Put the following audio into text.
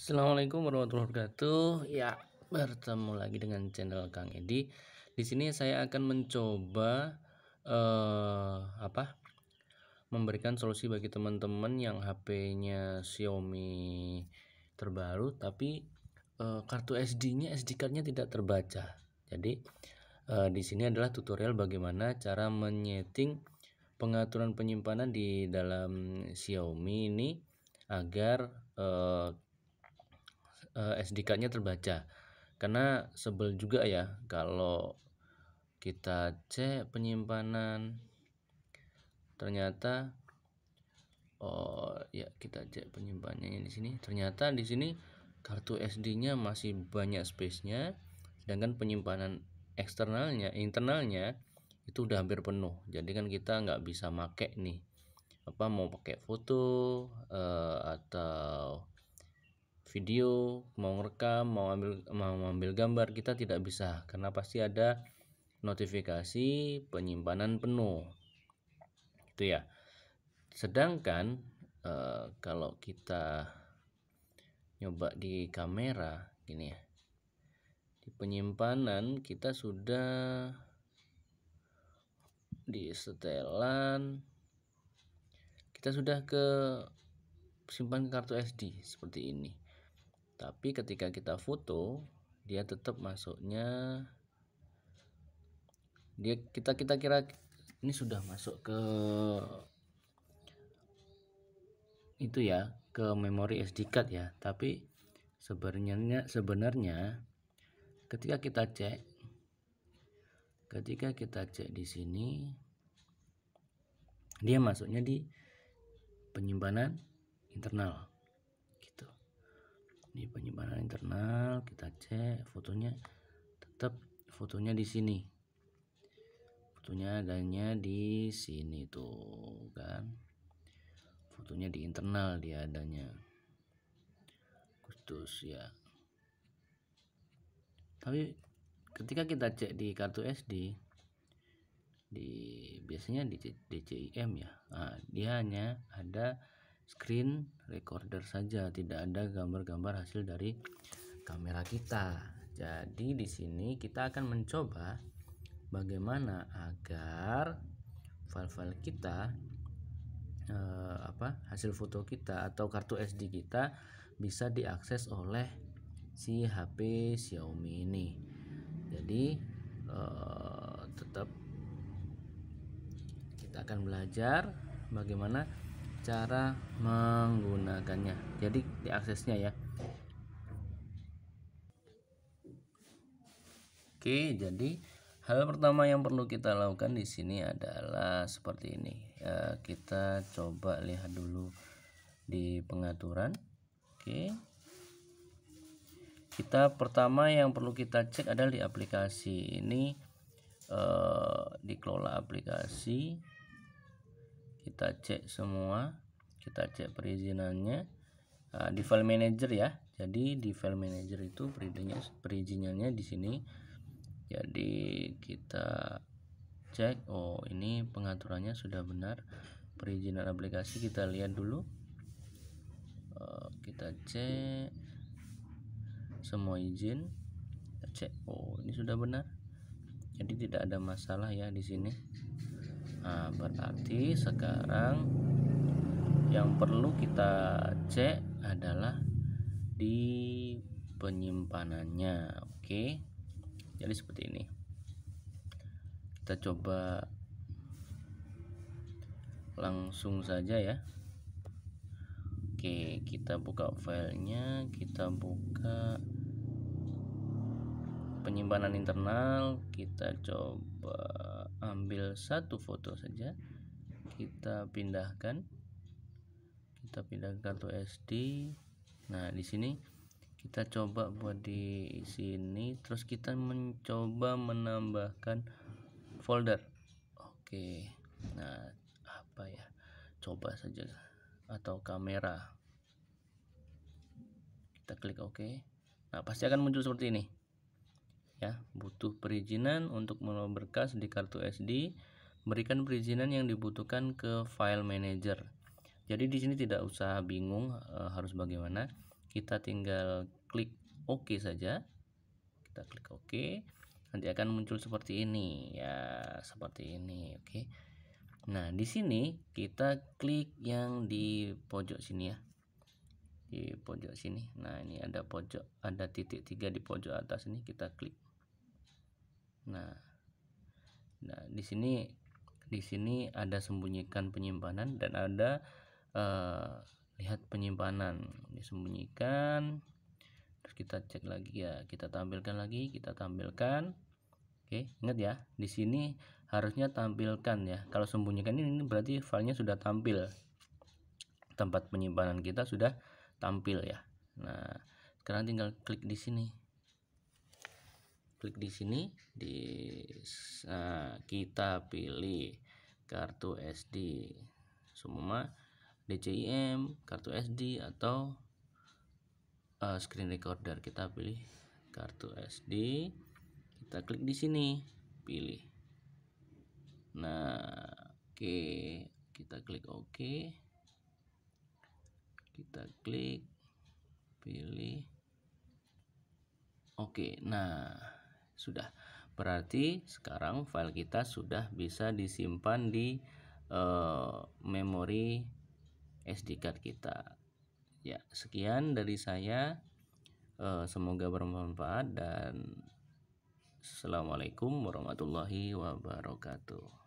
Assalamualaikum warahmatullahi wabarakatuh. Ya, bertemu lagi dengan channel Kang Edi. Di sini saya akan mencoba eh apa? memberikan solusi bagi teman-teman yang HP-nya Xiaomi terbaru tapi eh, kartu SD-nya SD card-nya tidak terbaca. Jadi eh, di sini adalah tutorial bagaimana cara menyeting pengaturan penyimpanan di dalam Xiaomi ini agar eh, uh, eh, SDK-nya terbaca. Karena sebel juga ya kalau kita cek penyimpanan ternyata oh ya kita cek penyimpanannya di sini. Ternyata di sini kartu SD-nya masih banyak space-nya sedangkan penyimpanan eksternalnya, internalnya itu udah hampir penuh. Jadi kan kita nggak bisa make nih apa mau pakai foto uh, atau video mau ngerekam mau ambil mau ambil gambar kita tidak bisa karena pasti ada notifikasi penyimpanan penuh itu ya sedangkan e, kalau kita nyoba di kamera gini ya di penyimpanan kita sudah di setelan kita sudah ke simpan kartu SD seperti ini tapi ketika kita foto dia tetap masuknya dia kita kita kira ini sudah masuk ke itu ya ke memori SD card ya tapi sebenarnya sebenarnya ketika kita cek ketika kita cek di sini dia masuknya di penyimpanan internal di penyimpanan internal kita cek fotonya tetap fotonya di sini fotonya adanya di sini tuh kan fotonya di internal dia adanya khusus ya tapi ketika kita cek di kartu SD di biasanya di DCIM ya nah, dia hanya ada screen recorder saja, tidak ada gambar-gambar hasil dari kamera kita. Jadi di sini kita akan mencoba bagaimana agar file-file kita eh, apa hasil foto kita atau kartu SD kita bisa diakses oleh si HP Xiaomi ini. Jadi eh, tetap kita akan belajar bagaimana cara menggunakannya jadi diaksesnya ya Oke jadi hal pertama yang perlu kita lakukan di sini adalah seperti ini e, kita coba lihat dulu di pengaturan Oke kita pertama yang perlu kita cek adalah di aplikasi ini e, dikelola aplikasi kita cek semua kita cek perizinannya uh, di file manager ya jadi di file manager itu perizinannya perizinannya di sini jadi kita cek oh ini pengaturannya sudah benar perizinan aplikasi kita lihat dulu uh, kita cek semua izin kita cek oh ini sudah benar jadi tidak ada masalah ya di sini nah berarti sekarang yang perlu kita cek adalah di penyimpanannya oke jadi seperti ini kita coba langsung saja ya oke kita buka filenya kita buka penyimpanan internal kita coba ambil satu foto saja kita pindahkan kita pindah ke kartu SD nah di sini kita coba buat di sini terus kita mencoba menambahkan folder oke nah apa ya coba saja atau kamera kita klik oke nah pasti akan muncul seperti ini ya butuh perizinan untuk mendownload berkas di kartu SD berikan perizinan yang dibutuhkan ke file manager jadi di sini tidak usah bingung e, harus bagaimana kita tinggal klik OK saja kita klik OK nanti akan muncul seperti ini ya seperti ini oke nah di sini kita klik yang di pojok sini ya di pojok sini nah ini ada pojok ada titik tiga di pojok atas ini kita klik Nah, nah di sini di sini ada sembunyikan penyimpanan dan ada eh, lihat penyimpanan disembunyikan. Terus kita cek lagi ya, kita tampilkan lagi, kita tampilkan. Oke, ingat ya, di sini harusnya tampilkan ya. Kalau sembunyikan ini, ini berarti filenya sudah tampil. Tempat penyimpanan kita sudah tampil ya. Nah, sekarang tinggal klik di sini klik di sini di nah, kita pilih kartu SD semua DCIM kartu SD atau uh, screen recorder kita pilih kartu SD kita klik di sini pilih nah oke okay. kita klik oke okay. kita klik pilih oke okay, nah sudah. Berarti sekarang file kita sudah bisa disimpan di uh, memori SD card kita. Ya, sekian dari saya. Uh, semoga bermanfaat dan Assalamualaikum warahmatullahi wabarakatuh.